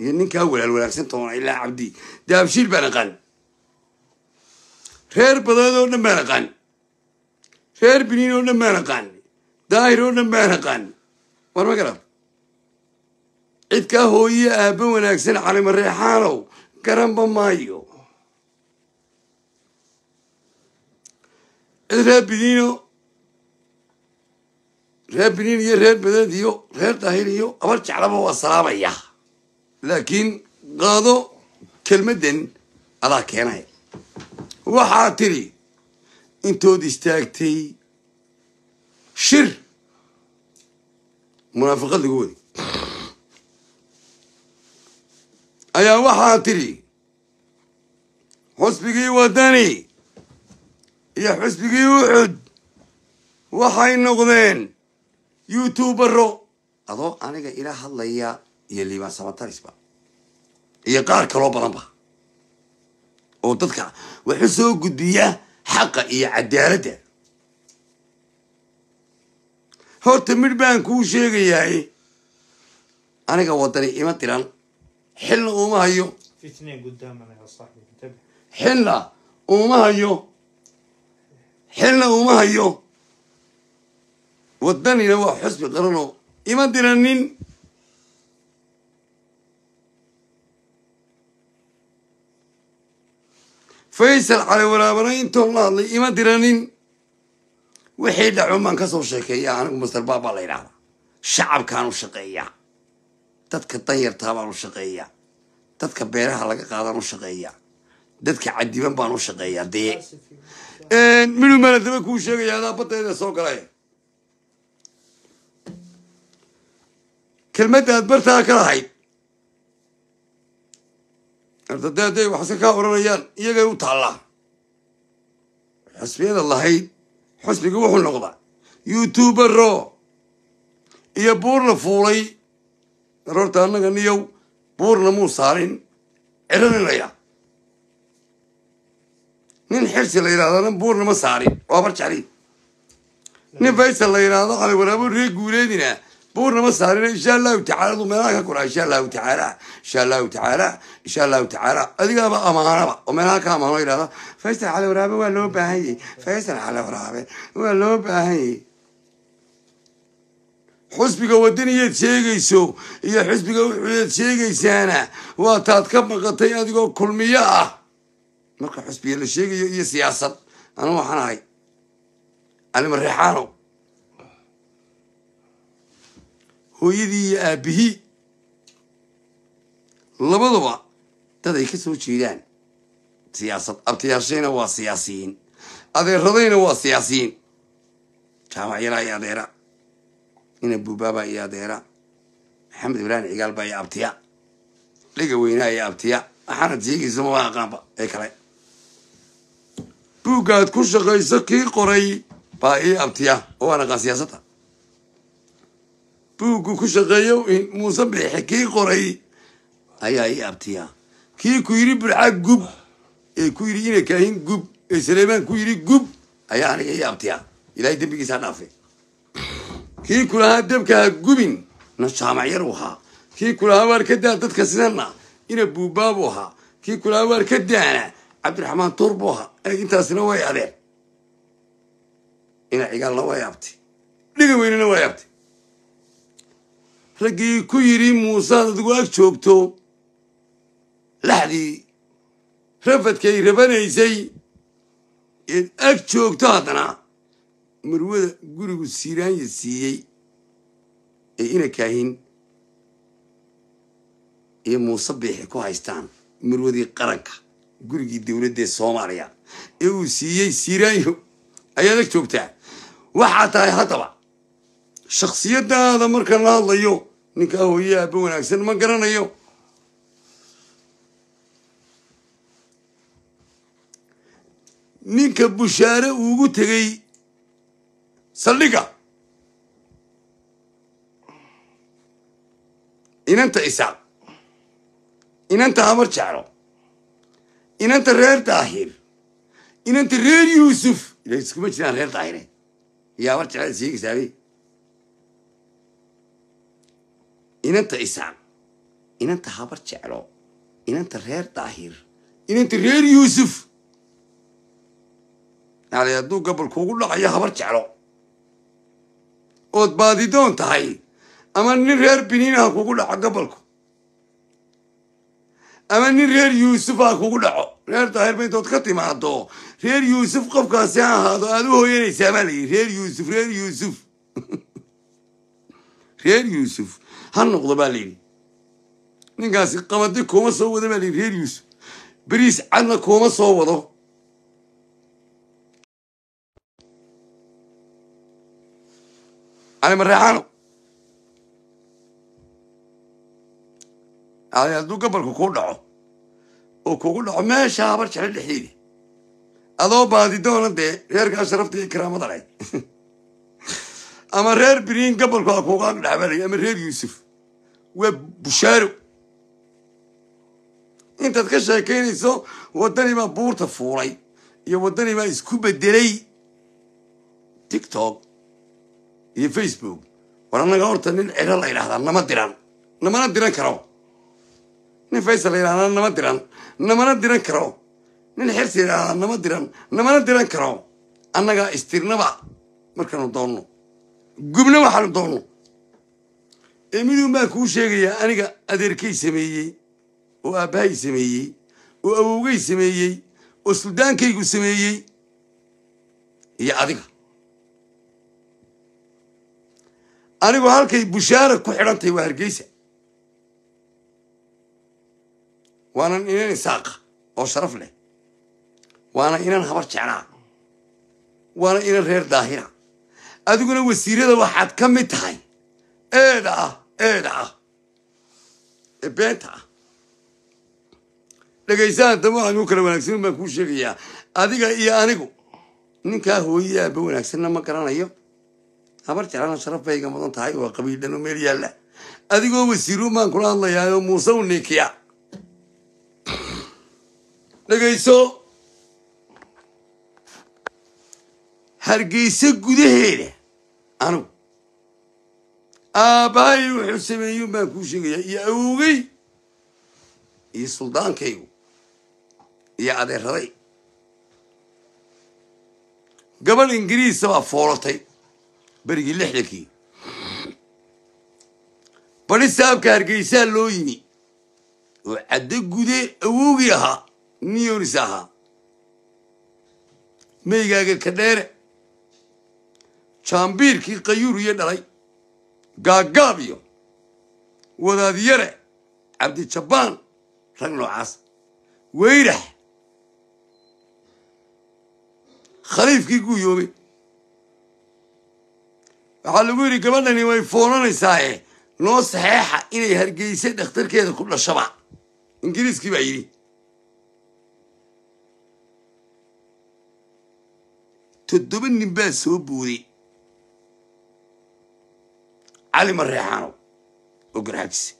iyo ninkaa walaal wanaagsantaoon ilaa cabdi daabshiil baan aqaan reer badaad oo dhan baan aqaan reer biniin oo dhan baan aqaan daahir oo dhan baan aqaan war ma garab cid kaa hooyiya aabba wanaagsan reexaanow garanba maayo cid reer biniino reer biniin iyo reer badeed iyo reer daahir iyo abar jeclaba waa salaamaya laakiin qaado kelmaddan adaa keenaya waxaa tiri intood istaagtay shir munaafiqad lagu wadi ayaa waxaa tiri xusbigii wadani iyo xusbigii uxud waxay noqdeen youtubero adoo aniga ila hadlaya iyo liibaan samatarisba iyo qaar kaloo badanba oo dadka waxu soo gudbiya xaqa iyo cadaaladda horta midh baan kuu sheegayaay aniga wadani ima diran xilna uma hayo xilna uma hayo xilna uma hayo wadanina waa xusbi qaranoo ima diranin faysal cali walaabana intoon la hadlay ima diranin wixii dhacoon baan ka soo sheekeeyaa anigu master baa la yidhaahdaa shacabkaan u shaqeeyaa dadka danyartaa baan u shaqeeyaa dadka beeraha laga qaadaan u shaqeeyaa dadka cadiban baan u shaqeeyaa dee midhu malataba kuu sheegaya adaa badeeda soo galay kelmadda aad bartaa ka lahayd ardada hadday waxse kaa odhanayaan iyagay u taallaa xusbiyaeda lahayd xusbiga wuxuu e noqdaa youtuubero iyo e buurna fuulay garoorta annaga niyow buurna muu saarin cirinanaya e nin xirsi la yidhahdana buurnama saarin waa bar nin faysal la yidhaahdo cali waraabo ree guuleedina buurnama saarin insha allahu tacala aduu meelaha ka koraa insha allahu tacaala insha allahu tacaala insha allahu tacaala adigaaba amaanaba oo meelaha ka amaano yidhahda faysal cali waraabe waa loo baahan yahy faysal cali waraabe waa loo baahan yahy xusbiga wadaniyaad sheegayso iyo xusbiga wuxuuyaad sheegaysaana waa taad ka maqatay adigoo kulmiyo ah marka xusbiye la sheegayo iyo siyaasad anu waxaan ahay alima alimareexaanow hooyadii iyo aabbihii labaduba dad ay ka soo jeedaan siyaasad abtiyaashayna waa siyaasiyiin adeeradayna waa siyaasiyiin jaamac yalaa iyo adeera ina buubaabaa iyo adeera maxamed ibraahim cigaalbaa iyo abtiya dhiga weynaa iyo abtiya waxaana jeegayso maba aqaanba ee kale buuggaad ku shaqayso kii qoray baa ii abtiya oo aan siyaasadda buuggu ku shaqeeyo muuse bixe kii qoray ayaa ii abtiya kii ku yidhi bilxa gub ee ku yidhi ina kaahin gub ee saleemaan ku yidhi gub ayaa aniga ii abtiya ilaahay dembigiisa dhaafe kii kulahaa debkaha gubin na jaamacyar u ahaa kii kulahaa waar ka daa dadka sidanna ina buubaabu ahaa kii kulahaa waar ka daana cabdiraxmaan tuur buu ahaa aniga intaasina way adeen ina cigaalna waa yaabtay dhiga weynena waa yaabtay raggii ku yidhi muusaad adigu ag joogto laxdii rafadkay rabanaysay eed ag joogto haddana marwada gurigu siiraanya siiyey ee ina kaahin iyo muuse biixi ku haystaan marwadii qaranka gurigii dowladda soomaaliya ee uu siiyey siiraanyo ayaad ag joogtaa waxaa tahay haddaba shaksiyadaada marka la hadlayo ninkaa hooye aaba wanaagsan ma garanayo ninka bushaare uugu tegey saldhiga inanta isaaq inanta hamar jeclo inanta reer daahir inanta reer yuusuf iskuma jiraan reer daahire eh. yaa war jeclada sheegaysaabe inanta isaaq inanta habar jeclo inanta reer daahir inanta reer yuusuf nacli hadduu gabal kuugu dhacayo habar jeclo ood baadidoon tahay ama nin reer biniinaha kugu dhaco gobolku ama nin reer yuusuf yuusufa kugu dhaco reer daahir ba intood ka timaado reer yuusuf qofkaasi ha ahaado aada u hooyanaysaa baa layihi reer yuusuf reer yuusuf reer yuusuf ha noqdo baa layidhi ninkaasi qamadi kuma soo wado baa layidhi reer yuusuf beriis cadna kuma soo wado calimareexaano haduu gobolka kuu dhaco oo kugu dhaco meesha habar jeclo dhexdeedi adoo baadi doona dee reerkaa sharafta iyo karaamada lahayd ama reer biriin gabalku kuga kuuga agdhexbalay ama reer yuusuf waa bushaaro intaad ka sheekaynayso waddani baa buurta fuulay iyo waddani baa isku beddelay tiktok iyo facebook war annaga horta nin ciro la yidhahdaa nama diran namana diran karo nin faysal la nama diran namana diran karo nin xirsi yidhahdaa nama diran namana diran karo annagaa istirnaba markaanu doonno gubna waxaanu doonno eemiduun baa kuu sheegayaa aniga adeerkay sameeyey oo aabbahay sameeyey oo awowgay sameeyey oo suldaankaygu sameeyey iyo adiga anigu halkay bushaara ku xidhantay waa hargeysa waanan inan isaaq oo sharaf leh waana inan habar jeclaa waana inan reer daahina adiguna wasiirada waxaad ka mid tahay eeda ah eeda ah ee beenta ah dhegaysaa waxaan uu kala wanaagsan baan kuu sheegayaa adiga iyo anigu ninkaa hooyada aaba wanaagsanna ma garanayo habar jeclaana sharaf bay iga mudan tahay waa qabiil dhan oo meel yaalla adigoo wasiiru baan kula hadlayaa oo muuse u ninkiya dhegayso hargeysa gudaheeda anigu aabbahay wuxuu sameeyey baan kuu sheegayaa iyo awowgay iyo suldaankaygu iyo adeeraday gabadh ingiriisa baa foolatay berigii lixdankii badi saabka hargeysaa loo yimi oo caddo gude awowgii ahaa niyonis ahaa meygaaga dheere jaambiirkii qayuuriyo dhalay gaaggaab iyo wadaadyare cabdijabbaan rag noocaas weyrax khaliifkii guuyoobay waxaa lagu yidhi gabadhani way foonanaysaae noo saxeexa inay hargeyse dhakhtarkeeda ku dhashaba ingiriiskii baa yidhi toddoba nin baa soo booday cali mareexaano oo garxaajise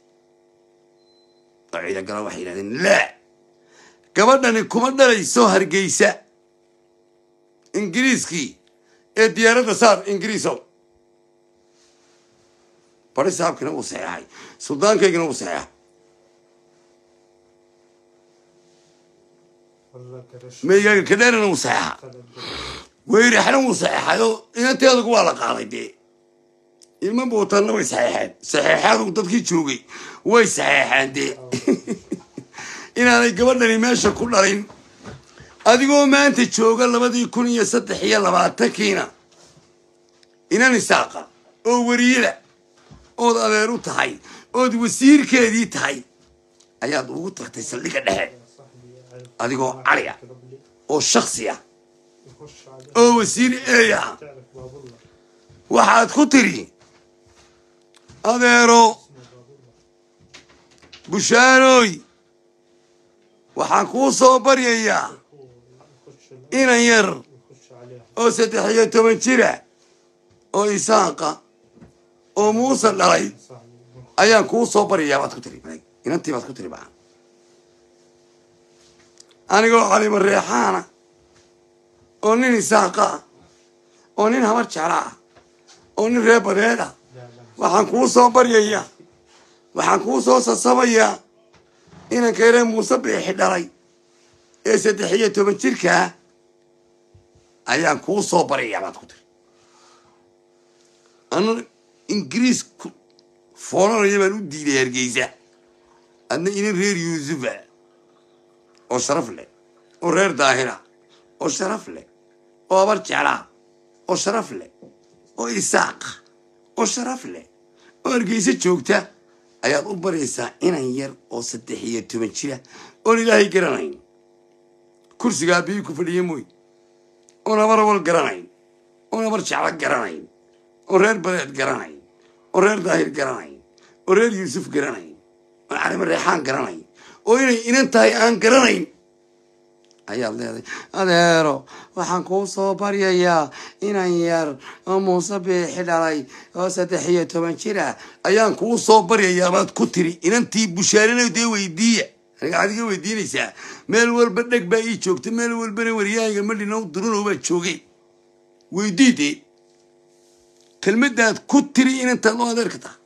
oo ciidan gala waxay yidhahdeen laa gabadhani kuma dhalayso hargeysa ingiriiskii ee diyaaradda saar ingiriisow bari saabkina wuu saxeexay suldaankaygina uu saxeexa meeyaagirka dheerina uu saxeexa weyraxna wuu saxeexayo inanteedagu waa la qaaday dee ilma buutanna way saxeexeen saxeexaadu dadkii joogay way saxeexeen dee inaanay gabadhani meesha ku dhalin adigoo maanta jooga labadii kun iyo saddex iyo labaatankiina inan isaaqa oo wariyada ood adeer u tahay ood wasiirkeedii tahay ayaad ugu tagtay saldhiga dhexe adigoo cali ah oo shaksi ah oo wasiir eeya waxaad ku tiri adeero bushaarooy waxaan kuu soo baryayaa inan yar oo saddex iyo toban jira oo isaaqa oo muuse dhalay ayaan kuu soo baryayaa baad ku tiri inantii baad ku tiri baa anigoo calima reexaana oo nin isaaqa ah oo nin habar jecla ah oo nin reer bareed ah waxaan kuu soo baryayaa waxaan kuu soo sasabayaa inankayre muuse biixi dhalay ee saddex iyo toban jirkaa ayaan kuu soo baryayaa baad ku tiri anu ingiriisku foolanaya baan u diiday hargeysa adna inin reer yuusufa oo sharaf leh oo reer daahira oo sharaf leh oo ooban jeclaa oo sharaf leh oo isaaq oo sharaf leh oo hargeysa joogta ayaad u baraysaa inan yar oo saddex iyo toban jira oon ilaahay garanayn kursigaa aabihii ku fadhiya mooy oon habar awal garanayn oon abar jeclo garanayn oon reer badeed garanayn oon reer daahir garanayn oon reer yuusuf garanayn oon carimo reexaan garanayn oo inay inan tahay aan garanayn ayaad leeday adeero waxaan kuu soo baryayaa inan yar oo muuse biixi dhalay oo saddex iyo toban jir ah ayaan kuu soo baryayaa baad ku tiri inantii bushaarena dee weydiiya aniga iga weydiinaysaa meel walba dheg baa ii joogta meel walbana waryahayga madhinow durunow baa joogay weydii dee kelmaddaad ku tiri inantaad oo adeerka taha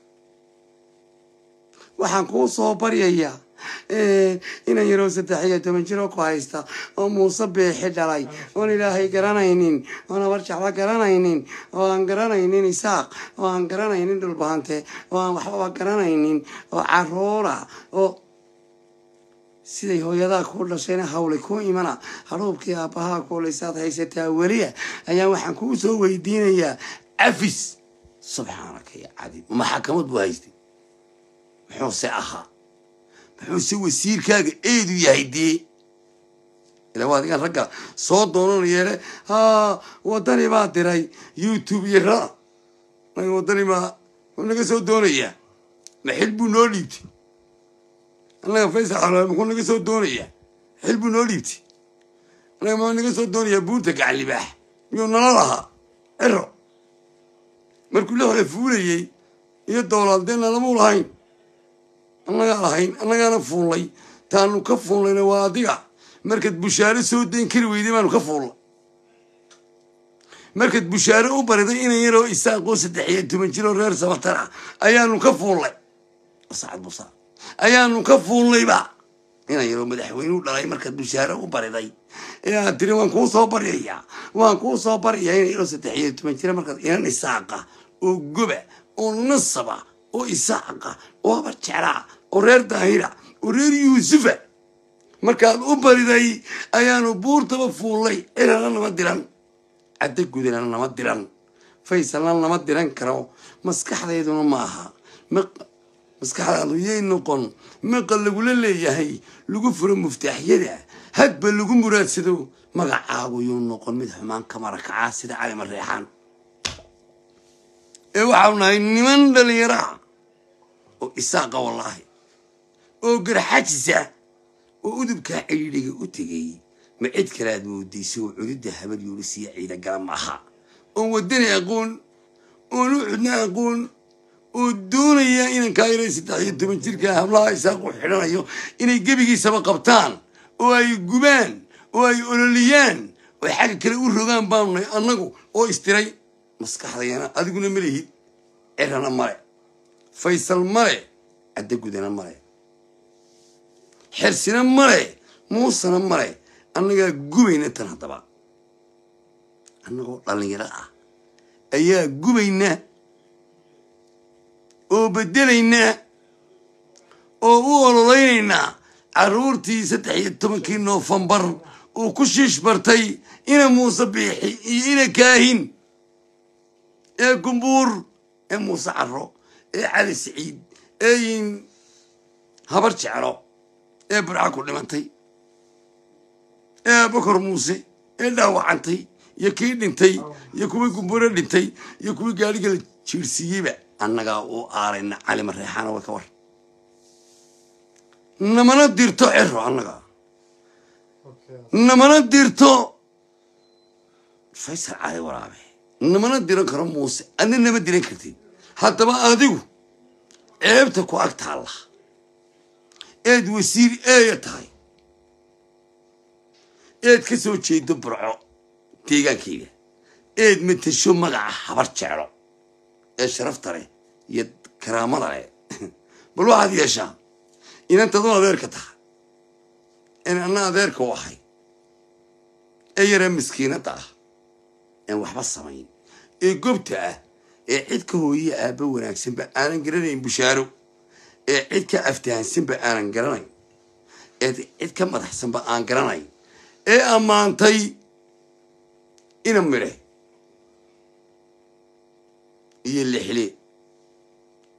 waxaan kuu soo baryayaa Eh, inaan yarow saddex iyo toban jiro ku haysta oo muuse beexi dhalay oon ilaahay garanaynin oon habar garanaynin oo aan garanaynin isaaq oo aan garanaynin dhulbahante oo aan waxbaba garanaynin oo caruura oo siday hooyadaa kuu dhashayna hawli ku imana haruubkii aabbahaa kuulaysaad haysataa weliya ayaa waxaan kuu soo weydiinayaa cafis subxaanaka ya cadiib maxakamad buu haystay muxuuse ahaa muxuuse wasiirkaaga eedu yahay dee ila ragga soo doonanayeele haa waddani baa diray youtube iyo ra anaga waddani naga soo doonayaa ma xil buu noo dhiibtay annaga faysal muxuu naga soo doonayaa xil buu noo dhiibtay annaga muxuu naga soo doonayaa buunta gacalibaax libaax miyuu nala lahaa ciro markuu la hore fuulayey iyo dowlaad dee nalamuu lahayn annagaa lahayn annagaana fuullay taanu ka fuullayna waa adiga markaad bushaare soo dayn kari weyday baanu ka fuulla markaad bushaare u bariday inan yaroo isaaqoo saddex iyo toban jiro reer sabatar ah ayaanu ka fuullay sacad busaa ayaanu ka fuullayba inan yaroo madaxweyne u dhalay markaad bushaare u bariday ee aad tiri waan kuu soo baryayaa waan kuu soo baryayaa inan yaroo saddex iyo toban jira markaad inan isaaqa oo goba oo nasaba oo isaaqa oo abar jeclaa oo reer daahira oo reer yuusufa markaan u bariday ayaanu buurtaba fuullay cirana nama diran caddo gudana nama diran faysalna nama diran karo maskaxdayduna maaha maskaxdaadu yay noqon meeqa lagula leeyahay lagu furo muftaaxyada hadba lagu muraadsado magacaagu yuu noqon mid xumaan kamarakaca sida calima reexaan ee waxaanu niman dhallinyaraa oo isaaqa wallaahi oo garxajsa oo udubkaa cidhiidhiga u tegey ma cid kalaad moodaysa oo cudidda habal yuulisiya ciidagala maaha oon waddani aqoon oon u cudna aqoon oo doonaya inankaa yara saddex iyo toban jirka hablaha isaaqu xidhanayo inay gebigiisaba qabtaan oo ay gubaan oo ay ololiyaan oo xagga kale u rogaan baanu annagu oo istiray maskaxdayana adiguna ma lihid cirana male faysal male cadda gudana male xirsina male muusana male annagaa gubayna tan haddaba annagoo dhallinyaro ah ayaa gubayna oo bedelaynaa oo u ololeynaynaa carruurtii saddex iyo tobankii noofambar uu ku shiish bartay ina muuse biixi iyo ina kaahin ee gumbuur ee muuse carro ee cali siciid ee yiin habar jeclo ee barca ku dhimantay ee abakor muuse ee dhaawacantay iyo kii dhintay iyo kuwii gumburo dhintay iyo kuwii gaadhiga la jiirsiiyeyba annagaa u aarayna calima reexaana way ka war namana dirto cero annaga namana dirto faysal cali waraabe namana diran karo muuse adna nama diran kartid haddaba adigu ceebta ku ag taalla eed wasiir eeya tahay eed ka soo jeedo burco deegaankayga eed matasho magaca habar jeclo ee sharafta leh iyo karaamada leh bal waxaad yeeshaa inantadu adeerka tahay en anna adeerka u ahay ee yaree miskiinadda ah aan waxba samayn ee gobta ah ee cid ka hooyaya aabba wanaagsanba aanan garanayn bushaaro ee cid ka aftahansanba aanan garanayn ee cid ka madaxsanba aan garanayn ee ammaantay ina mire iyo lixle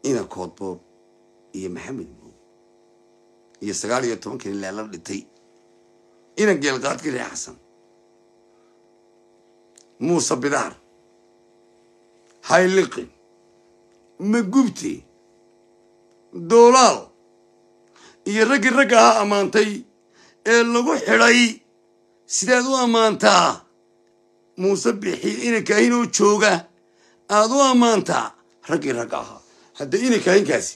ina koodboob iyo maxamed muub iyo sagaal iyo tobankan ilaa la dhintay ina geelqaadki ree xasan muuse bidaar hayliqin ma magubte doolaal iyo raggii ragga ahaa ammaantay ee lagu xidhay sidaad u ammaantaa muuse bixi inay kaahinoo jooga aad u ammaantaa raggii ragga ahaa haddee inay kaahinkaasi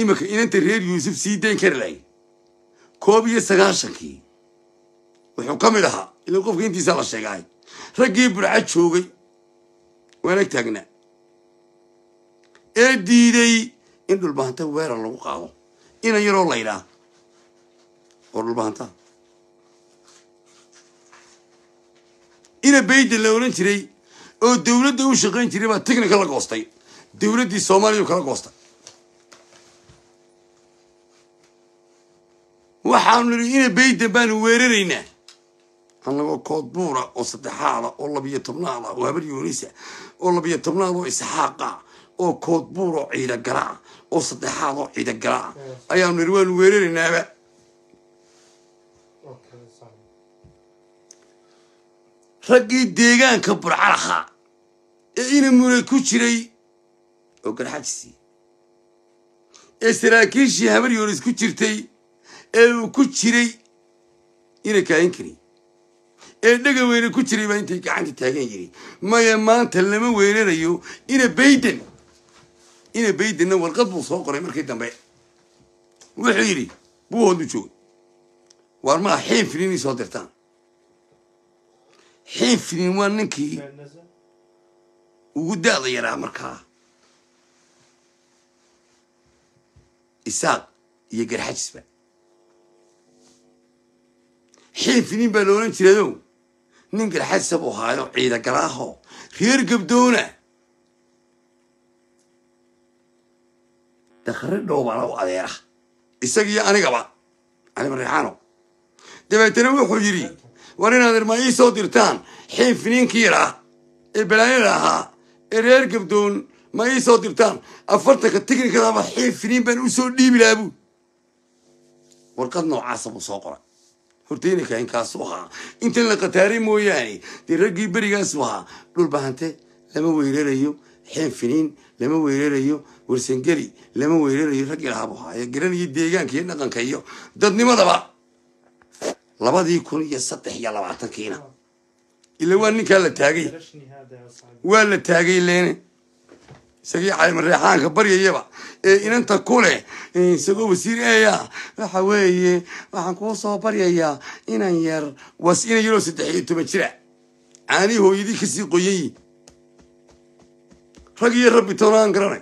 iminka inanta reer yuusuf sii dayn kari lahayd koob iyo sagaashankii wuxuu ka mid ahaa ilaa qofka intiisa la sheegaay raggii burca joogay waanag taagnaa ee diiday in dhulbahanta weerar lagu qaado inan yaroo laydhaa oo dhulbahanta ina bayden la oran jiray oo dawladda u shaqayn jiray baa technica la goostay dawladdii soomaaliya u kala goostay waxaanu nidhi ina bayden baanu weeraraynaa annagoo koodbuura oo saddexaada ah oo labiyo tobnaada ah oo habar yuunisa ah, oo labiyo tobnaad oo isxaaqa oo koodbuur oo ciida garaaca oo saddexaad oo ciida garaaca ayaanu nidhi waanu weeraraynaaba raggii deegaanka burcaraha ee inamune ku jiray oo garxajisii ee saraakiishii habaryoolis ku jirtay ee uu ku jiray inay kaahin kari ee dhega weyne ku jiray baa intay gacanta taagan yidhi maya maanta lama weerarayo ina bayden inay baydinna warqad buu soo qoray markii dambe wuxuu yidhi buu buuhoodu joog waar maa xiin finiinay soo dirtaan xiin finiin waa ninkii ugu daada yaraa markaa isaaq iyo garxajisba xiin finiin baa la oran jirayo nin garxajisa buu ahaayo ciidagalaaho reer gabdoona dakhri dhow baa lagu adeera isagiiyo anigaba cali dabeetana wuxuu yidhi war inaad irma ii soo dirtaan xiinfiniinkiiraa ee balaayada ahaa ee reer gabdoon ma ii soo dirtaan afartanka tiknikadaaba xiinfiniin baan u soo dhiibi lahaabuu warqad noocaasa buu soo qoray horteyninka inkaasu ahaa intan la qataaray mooyaane dee raggii berigaasu ahaa dhulbahante lama weyrarayo xeen lama weerarayo warsangeli lama weerarayo rag ilaabuhaaya garanaya deegaanka iyo dhaqanka iyo dadnimadaba labadii kun iyo saddex iyo labaatankiina ila waa ninkaa la taagay waa la taagay leene isagii calimareexaanka baryayaba ee inanta ku leh isagoo wasiir eeya waxa weeye waxaan kuu soo baryayaa inaan yar was ina saddex iyo toban jira caanii hooyadii kasii qoyanyi rag iyo rabbi toonaan garanay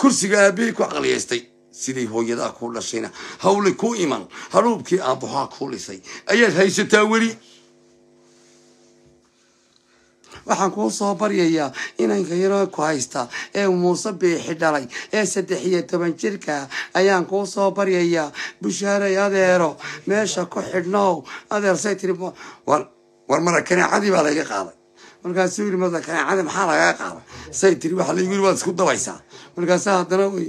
kursiga aabbihay ku caqliyaystay sidii hooyadaa kuu dhashayna hawli kuu iman hadhuubkii aabbahaa kuu lisay ayaad haysataa weli waxaan kuu soo baryayaa inanka yaroo ku haysta ee muuse biixi dhalay ee saddex iyo toban jirka ayaan kuu soo baryayaa bushaaray adeero meesha ku xidhnow adeer say tiri war mara kaneecadii baa layga qaaday markaasuu yiri madakaacada maxaa lagaa qaada say tiri waxa laygu yiri waad isku dabaysaa markaasa haddana way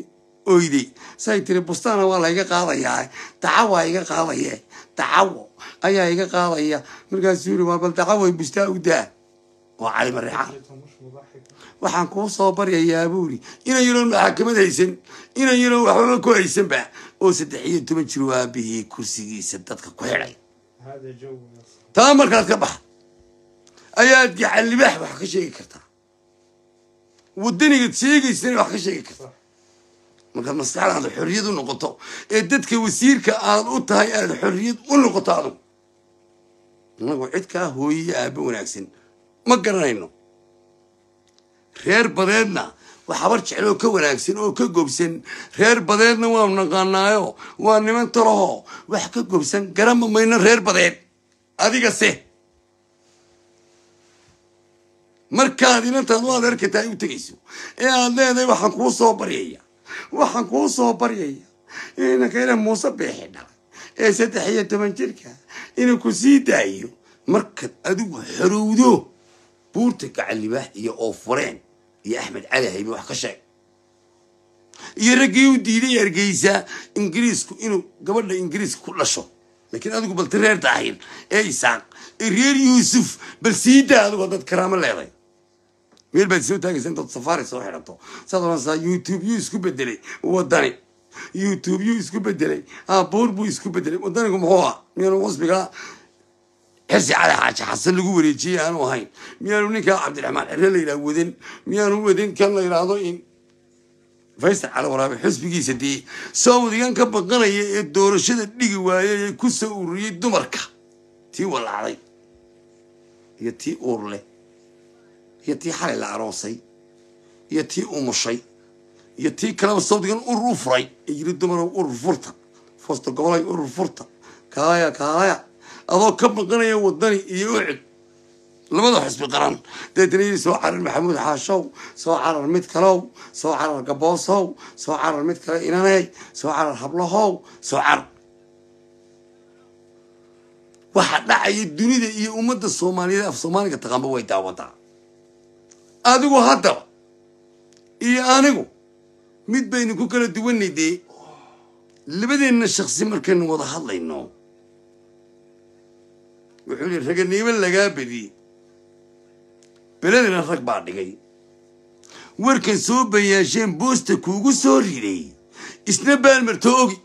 oyday say tiri bustaana waa layga qaadayaa dacawaa iga qaadaye dacawo ayaa iga qaadaya markaasuu yiri waa bal dacawoy bustaa udaa daa waa calimareexaan waxaan kuu soo baryayaa buu yiri inan yaroon maxaakamad haysan inan yaroon waxbaba ku haysanba oo saddex iyo toban jir waabihii kursigiisa dadka ku xidhay taa markaad ka baxa ayaad gaxallibaax wax ka sheegi kartaa wadanigaad sheegaysana wax ka sheegi kartaa markaad maskaxda aad xorriyad u noqoto ee dadka wasiirka aad u tahay aad xorriyad u noqoto adugu annagu cidkaa hooyiyo aabbo wanaagsan ma garanayno reer badeedna wax habar jecloo ka wanaagsan oo ka gobsan reer badeedna waanu naqaanaayo waa niman tolaho wax ka gobsan garama mayno reer badeed adigase markaad inantaad u adeerka tahay u tegayso ee aad leedahay waxaan kuu soo baryaya waxaan kuu soo baryaya inanka inaa muuse beexi dhalay ee saddex iyo toban jirka inuu ku sii daayo markaad adigu xorowdo buurta gacalibah iyo oofureen iyo axmed cali haybe wax ka sheeg iyo raggii u diiday ergeysaa ingiriisku inuu gabadha ingiriiska ku dhasho laakiin adigu balti reer daahir ee isaaq iyo reer yuusuf bal sii daa adigu haddaad karaamo leeday meel baad soo taagaysa intaad safaari soo xidhato saadsa youtube yuu isku bedelay wadani youtube yuu isku bedelay abuur buu isku bedelay wadanigu muxuu ah miyaanu wasbigaa xirsi cali xaaji xasan lagu wareejiyey aanu ahayn miyaanu ninkaa cabdiraxmaan cirre la yidhaha wadan miyaanu wadan kan la yidhaahdo in faysal cali waraabe xisbigiisa dee saawdigan ka baqanaya ee doorashada dhigi waayay e, ee ku soo ururiyey dumarka tii walacday e iyo tii uur leh iyo tii xalay la aroosay iyo tii umushay iyo tii kaleba sawdigan urur u furay ee yiri dumarow urur foosta gobolay urur furta kaalaya kaalaya adoo ka maqanaya wadani iyo ucig labada xisbi qaran deetana yiri soo carar maxamuud xaashow soo carar mid kalow soo carar gaboosow soo carar mid kale inaney soo carar hablahow soo carar waxa dhacaya dunida iyo ummadda soomaaliyeed af soomaaliga taqaanba way daawadaa adigu haddaba iyo anigu mid baynu ku kala duwannay dee labadeenna shaksi markaynu wada hadlayno wuxuu yidhi raganiimo lagaa bediyey beledina rag baa dhigay warkan soo bayaasheen boosta kuugu soo riday isna baalmarto ogi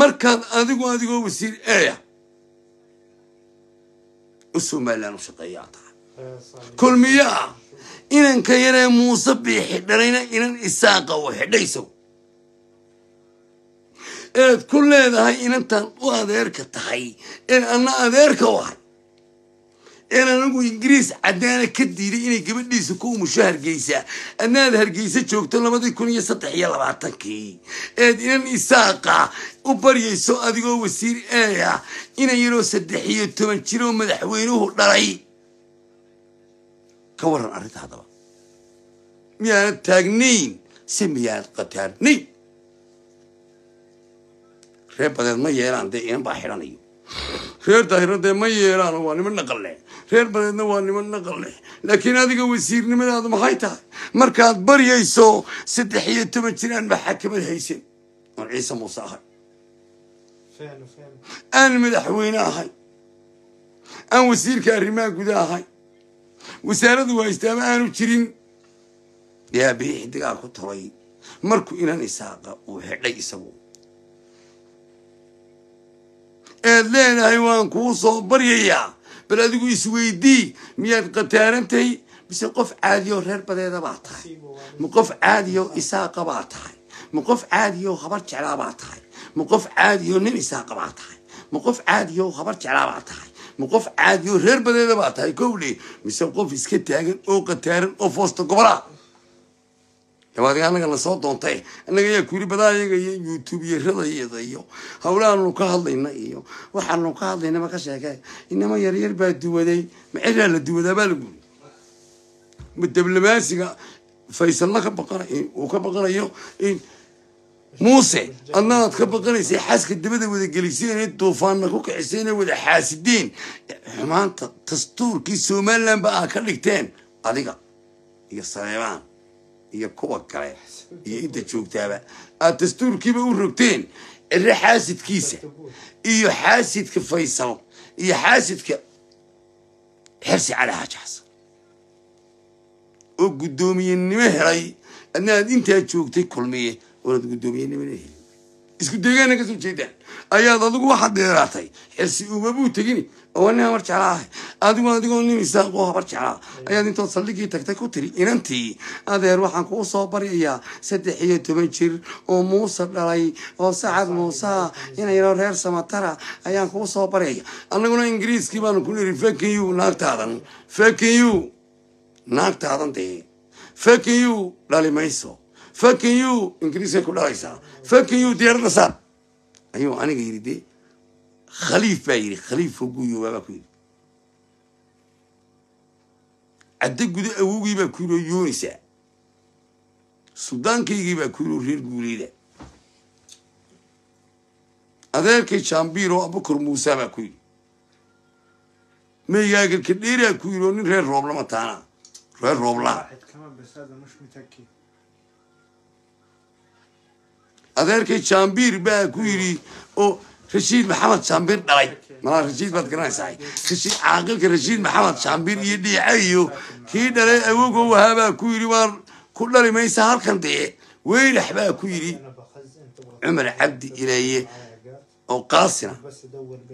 markaad adigu adigoo wasiir eeya u somalilan u shaqeeyaa taa kulmiyo ah inanka yaree muuse bii xidhanayna inan isaaqa oo xidhaysow eed ku leedahay inantan u adeerka tahay een anna adeerka u ahay een anagu ingiriis cadaana ka diiday inay gabadhiisa ku umusho hargeysa adnaad hargeysa joogto labadii kun iyo saddex iyo labaatankii eed inan isaaqa u baryayso adigoo wasiir eeya inan yaroo saddex iyo toban jiroo madaxweynuhu dhalay ka waran arrinta haddaba miyaana taagnayn si miyaad qataarnayn reer badeed ma yeelaan dee inan baa xidhanayo reer daahirna dee ma yeelaan waa niman leh reer badeedna waa niman leh laakiin adiga wasiirnimadaadu maxay tahay markaad baryayso saddex iyo toban jir aan maxaakamad haysan oon ciise muuse ahay aan madaxweyne ahay aan wasiirka arrimaha guda ahay wasaaradu waa istaama aanu jirin yaa bixi xidigaal ku tolay markuu inan isaaqa uu xidhay isagu eed leedahay waan kuu soo baryayaa bal adigu isweydii miyaad qataarantay mise qof caadiyo reer badeeda baa tahay ma qof caadiyo isaaqa baa tahay ma qof caadiyo habar jeclaa baa tahay ma qof caadiyo nin isaaqa baa tahay ma qof caadiyoo habar jeclaa baa tahay ma qof caadiyo reer badeeda baa tahay kowle mise qof iska taagan oo qataaran oo foosta gobolaa dabaadga annaga na soo doontay annaga ayaa kuyiri badaayaga iyo youtube iyo radayada iyo hawlaanu ka hadlayna iyo waxaanu ka hadlayna ma ka sheekee inama yaryar baa duwaday maceraa la duwadaa baa laguri diblomaasiga faysalna ka baqan uu ka baqanayo in موسى أنا تخبى قرية سي حاسك الدبدة وذا قليسين انتو فانقوك حسين وذا حاسدين حمان تسطور كي سومان لان بقى كلك تين قديقة يا سليمان يا كوك كرية يا انت تشوك تابع التسطور كي بقول ركتين اللي حاسد كيسة يا حاسد كفيصل يا حاسد ك حرسي على هاجاس وقدومي اني مهري انا انت تشوك تي ميه waanaad guddoomiyenimanahin isku deegaana kasoo jeedaan ayaad adigu waxaad dheeraatay xirsi ugabuu tegini oo nin habar jeclaaha adigu adigoo nin isaaqoo habar jeclaa ah. ayaad intood saldhigii tagtay ku tiri inantii adeer waxaan kuu soo baryayaa saddex iyo toban jir oo muuse dhalay oo sacad muusaha inayno reer samatara ayaan kuu soo baryaya annaguna ingiriiskii baanu ku niri fakiyu naagtaadan fakiyu naagtaadan dee fakiyu dhali mayso fakiyu ingiriiska ku dhaqaysaa fakiyu diyaarada saar ayuu aniga yiri dee khaliif baa yidhi khaliifka guuyoobaa baa ku yidhi cadde guda awogii baa ku yidhi oo yoonaysaa suldaankaygii baa ku yidhi oo reer guuleyda adeerkay jambiir oo abukar muusaa baa ku yiri meygaagalka dheeraa ku yiri oo nin reer rooblama taana reer rooblaha adeerkay jaambiir baa ku yidhi oo oh, rashiid maxamed jaambiir dhalay malaa rashiid baad garanaysaa caaqilka rashiid maxamed jaambiir iyo dhiica iyo kii dhalay awogo wahaabaa ku yidhi waan ku dhali maysa halkan dee weynax baa ku yidhi cumar cabdi ileeye oo qaasina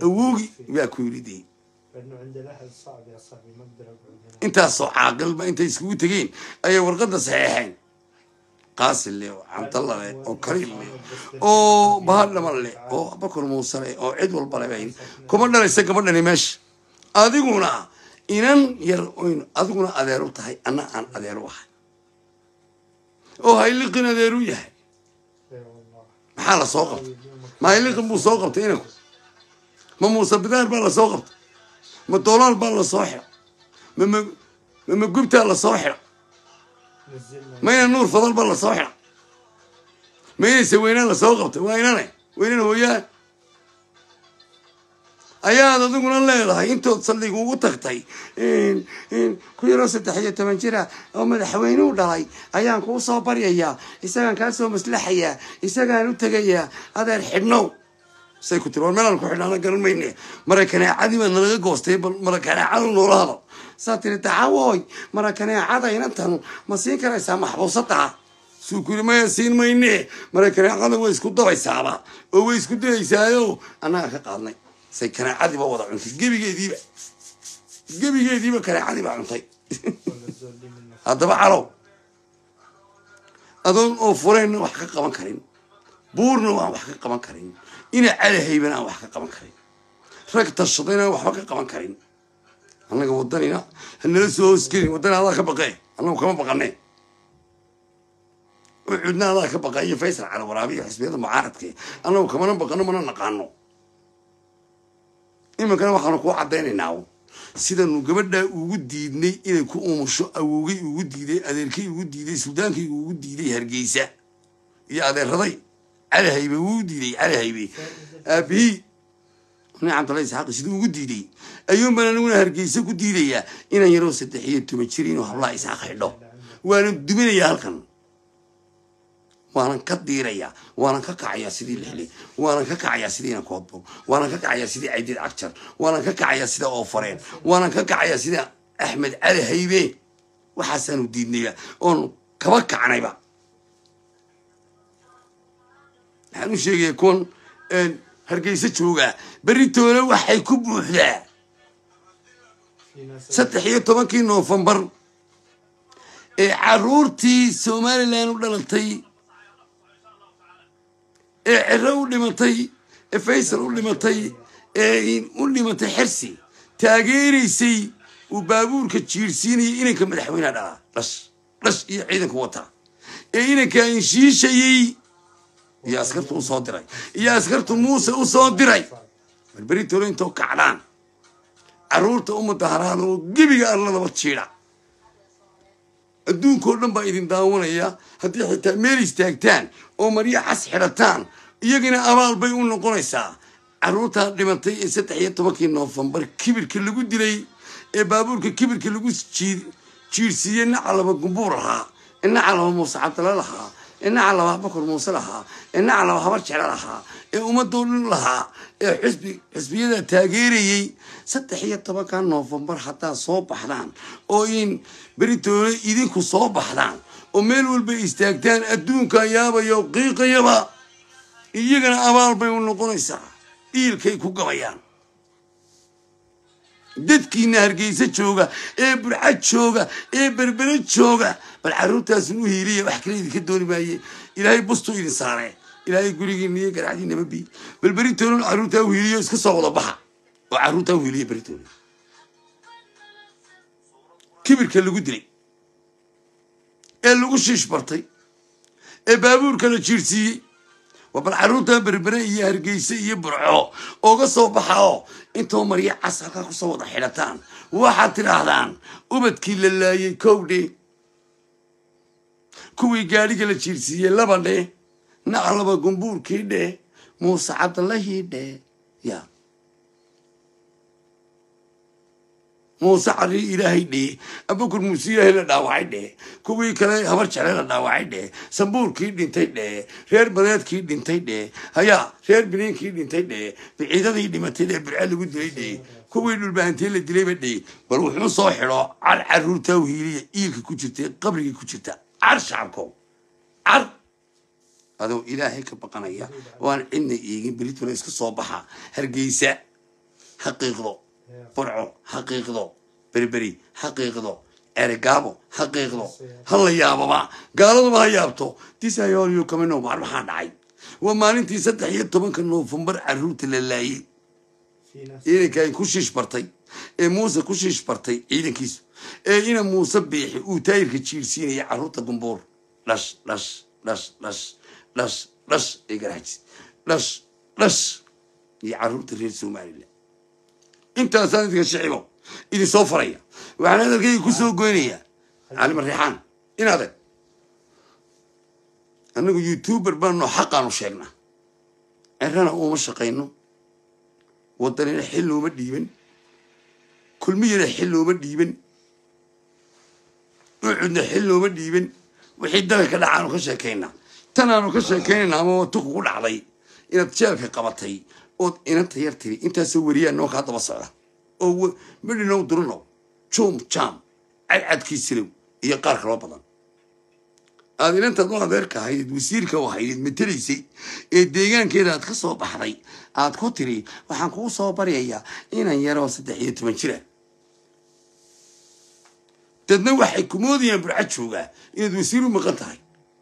awoogi baa ku yidhi dee intaasoo caaqilba intay iskugu tegeen ayay warqadda saxeexayn qaasil oo cabdalla oo kariim leh oo bahadhaman leh oo abakar muuse oo cid walba leh kuma dhalaysa gabadhani meesha adiguna inan yar oynu adiguna adeeru tahay anna aan adeeru ahay oo hayliqin adeeru yahay maxaa la soo qabtay ma hayliqin buu soo qabtay inanku ma muuse bidaar baa la soo qabtay ma doolaal baa la soo xira ma magubtaa la soo xira ma yna nuur fadal ba lasoo xidha ma inayse weynaan lasoo qabtay waa inane weynana hooyaa ayaad adiguna leedahay intood saldhiga ugu tagtay ku yaroo saddex iyo toban jira oo madaxweyne u dhalay ayaan kuu soo baryayaa isagaan kaa soo maslaxayaa isagaan u tegayaa adeer xidhnow say ku tiri war meelaan ku xidhnaana garan mayne marakaneecadii baad nalaga goostay bal marakaneecada satiri daxawooy marakaneecadaynatanun ma siin karaysaa maxbuusadaha suu maya siin mayne marakaneecada way isku dawaysaaba oo way isku dayaysaayo annaga ka qaadnay say kaneecadiiba wada cuntay gebigeediiba gebigeediiba kaneecadiiba cuntay haddaba calow adoon oo furaynna wax ka qaban karin buurna waan wax ka qaban karin ina calahayban aan wax ka qaban karin rag tashadayna waxba ka qaban karin annaga wadanina hanala soo hoosgelin wadan adaa ka baqee annagu kama baqanay cuudna adaa ka baqa iyo faysal cali waraabi iyo xisbiyada mucaaradkae annagu kamana baqano mana naqaano iminkana waxaanu kuu caddaynaynaa sidanu gabadhaa ugu diidnay inay ku umusho awowgay ugu diiday adeerkay ugu diiday suldaankay ugu diiday hargeysa iyo adeeraday cali haybe wuu diiday cali haybe aabihii nicamtala isxaaqi siduu ugu diiday ayuun baan hargeysa ku diidayaa inaan yaroo saddex iyo toban jir inuu hablaa isxaqaydho waanan duminayaa halkan waanan ka diirayaa waanan ka kacayaa sidii lixli waanan ka kacayaa sidiina koodbog waanan ka kacayaa sidii caydeed cagjar waanan ka kacayaa sida oofareen waanan ka kacayaa sida axmed cali haybe waxaasaanu diidnayba oon kaba kacnayba waxaan u sheegaya kuwan hargeysa joogaa beritoona waxay ku buuxdaa saddex iyo tobankii noofembar ee caruurtii somalilan u dhalatay ee cero u dhimatay ee faysal u dhimatay ee u dhimatay xersi taageeraysay uu baabuurka jiirsiinayay inanka madaxweyneha dhalaa dhash dhash iyo ciidanku wata ee inanka inshiishayey iyo askartu usoo diray iyo askartu muuse u soo diray intoo kacdaan caruurta u mudaharaana oo gebiga alla laba jiida dhan baa idin daawanaya haddii xitaa meel istaagtaan oo maryo cas xidhataan iyagina abaal bay u noqonaysaa caruurtaa dhimatay ee saddex iyo tobankii noofembar kibirka lagu dilay ee baabuurka kibirka lagu jiidsiiyey nacalaba gumbuur ahaa ee nacalaba muuse cabdalaal ahaa ina calaba abubakr muusel ahaa ina laba habar jecla ahaa ee ummadoo dhan lahaa ee xisbi xisbiyada taageerayey saddex iyo tobanka noofembar haddaa soo baxdaan oo in beritoole idinku soo baxdaan oo meel walba istaagtaan adduunka yaabayo qiiqayaba iyagana abaal bay u noqonaysaa dhiilkay ku gabayaan dadkiina hargeysa jooga ee burcad jooga ee berbere jooga bal caruurtaasin u hiiliya wax kale idinka dooni maaye ilaahay bustuu idin saare ilaahay gurigiina iyo garacdiinama bi bal beritoolin caruurtaa hiiliyo iska soo wada baxa oo caruurtaa hiiliya beritoolin kibirka lagu dilay ee lagu shiish bartay ee baabuurka la jiirsiiyey bal caruurtan berbere iyo hargeyse iyo burco oga soo baxao intoo marya cas kusoo wada xidhataan waxaad tidhaahdaan ubadkii la laayay kowdhe kuwii gaadhiga la jiirsiiyey laba dhe naclaba gumbuurkii dhe muuse cabdallahii dhe ya muuse cari ilaahay dhee muuse muusiyahay la dhaawacay dhee kuwii kale habar jecla la dhaawacay dhee sambuurkii dhintay dhee reer badeedkii dhintay dhee hayaa reer biniinkii dhintay dhee biciidadii dhimatay dhee birce lagu dilay dhee kuwii dhulbaantii la dilayba dhee bal wuxuu soo xidho car caruurtaa wiiliya iilka ku jirtay qabrigii ku jirta car shacabko car adoo ilaahay ka baqanaya waan cidna iigin belituna iska soo baxa hargeysa xaqiiqdo burco xaqiiqdo berberi xaqiiqdo eregaabo xaqiiqdo ha la yaababa gaaladuba ha yaabto disayoolyo maxaa dhacay waa maalintii saddex iyo tobanka noofembar caruurta la laayey ciidankan ku shiish bartay ee muuse ku shiish bartay ciidankiisu ee ina muuse biixi uu taayirka jiirsiinaya caruurta gumbuur dhash dhash dhash dhash dhash dhash ee garaajis dhash dhash iyo caruurta reer somalilan intaa sanadka shicibo idin soo faraya waxaan hadalkayga ku soo goynayaa cali marriixaan in adag youtuber baanno xaqaanu sheegna cirana uma shaqayno wadanina xil looma dhiiban kulmiyana xil looma dhiiban ucudna xil looma dhiiban wixii ka dhacaanu ka sheekaynaa tanaanu ka sheekaynaynaa ama watuku ku dhacday inaad jeelka qabatay ood inanta yar tiri intaasoo weriyaa noo kaa daba socda oo midhinow durunow jam cadcadkii cadcadkiisilow iyo qaar kaloo badan aad inantaad u adeerka ahayd wasiirka u ahaydid matelaysay ee deegaankeeda aad ka soo baxday aad ku tiri waxaan kugu soo baryayaa inaan yaroo saddex iyo toban jira dadna waxay ku moodayaan burcad joogaa inaad wasiir u maqan tahay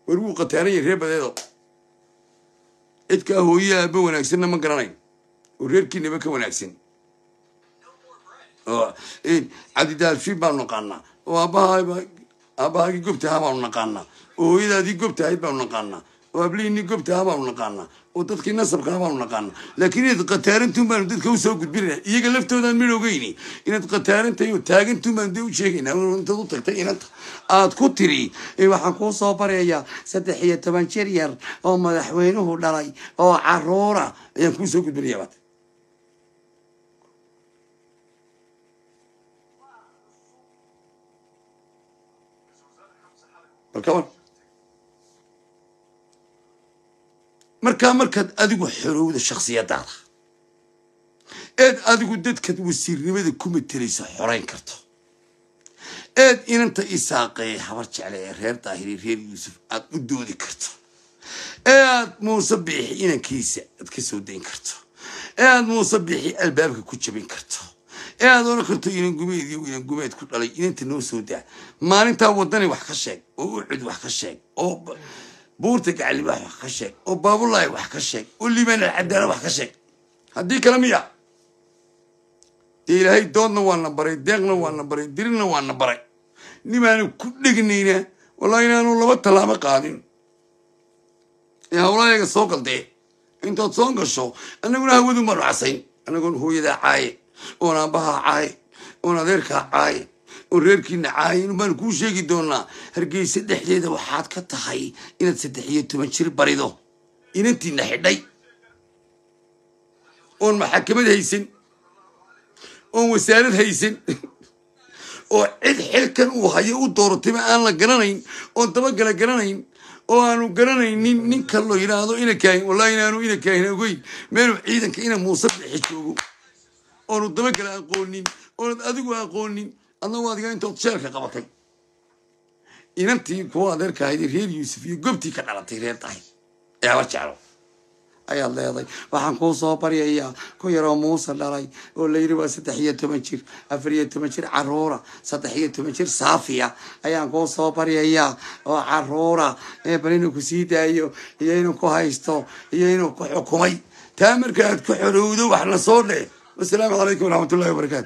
war wuu qataanaya reer badeedo cidkaa hooye aaba wanaagsanna ma garanayn oo reerkiinaba ka wanaagsan cadidaadfin eh, baanu naqaanaa oo aabbaha aabbahaagii baanu naqaanaa oo hooyadaadii gobtahayd baanu naqaanaa oo ablihiinii gobtahaa baanu naqaanaa oo dadkii nasabkaha baanu naqaanaa laakiin inaad khataarantuun baanu dadka usoo gudbinana iyaga laftoodaaan midhogeyni inaad khataarantahay oo taagantuun baanu de u sheegaynaa intaad u tagtay inanta aad ku tiri eh, waxaan kuu soo barayaa saddex iyo toban jir yar oo madaxweynuhu dhalay oo caruura ayaan kuu soo gudbinayaa baad balkawan markaa markaad adigu xorowda shakhsiyaddaada eed adigu dadkaad wasiirnimada ku matelayso xorayn karto eed inanta isaaqeeye habar jecle ee reer daahir reer yuusuf aad u doodi karto ee aad muuse bixi inankiisa aad ka soo dayn karto ee aad muuse bixi albaabka ku jabin karto ee aad oran karto inan gumeed iyo inan gumeed ku dhalay inanta noo soo daa maalintaa wadani wax ka sheeg oo ucud wax ka sheeg oo buurta gacalibaax wax ka sheeg oo baabulaay wax ka sheeg oo liibaan alcadaala wax ka sheeg haddii kale miya dee ilaahay doodna waana baray deeqna waa na baray dirinna waa baray nimaanu ku dhegnaynaa walaa inaanu laba tallaabo qaadin ee hawlaayaga soo galdee intood soo gasho annaguna hawadu ma racsayn annagoon hooyadaa caaye oon aabbaha caay oon adeerka caay oon reerkiina caayin baan kuu sheegi doonaa hargeysa dhexdeeda waxaad ka tahay inaad saddex iyo toban jir barido inantiina xidhay oon maxakamad haysan oon wasaarad haysan oo cid xilkan uu hayo u doortayba aan la garanayn oon dabagala garanayn oo aanu garanaynin ninka lo yidhaahdo inakahin wallahi inaanu kaahin ogeyn meelu ciidanka ina muuse bixi joogo oonu dabakale aqoonin oonad adigu aqoonin adna adiga intood jeelka qabatay inantii kuwa adeerkahayd reer yuusuf iyo gobtii ka dhalatay reer tahay ee aba jeclo ayaad leeday waxaan kuu soo baryayaa ku yaroo muuse dhalay oo layidhi waa saddex iyo toban jir afar iyo toban jir caruura saddex iyo toban jir saafiya ayaan kuu soo baryayaa oo caruura ee bal inuu ku sii daayo iyo inuu ku haysto iyo inuu ku xukumay taa markaad ku xorowdo wax la soo dheh wasalaamu calaykum waraxmat ullahi wabarakaatu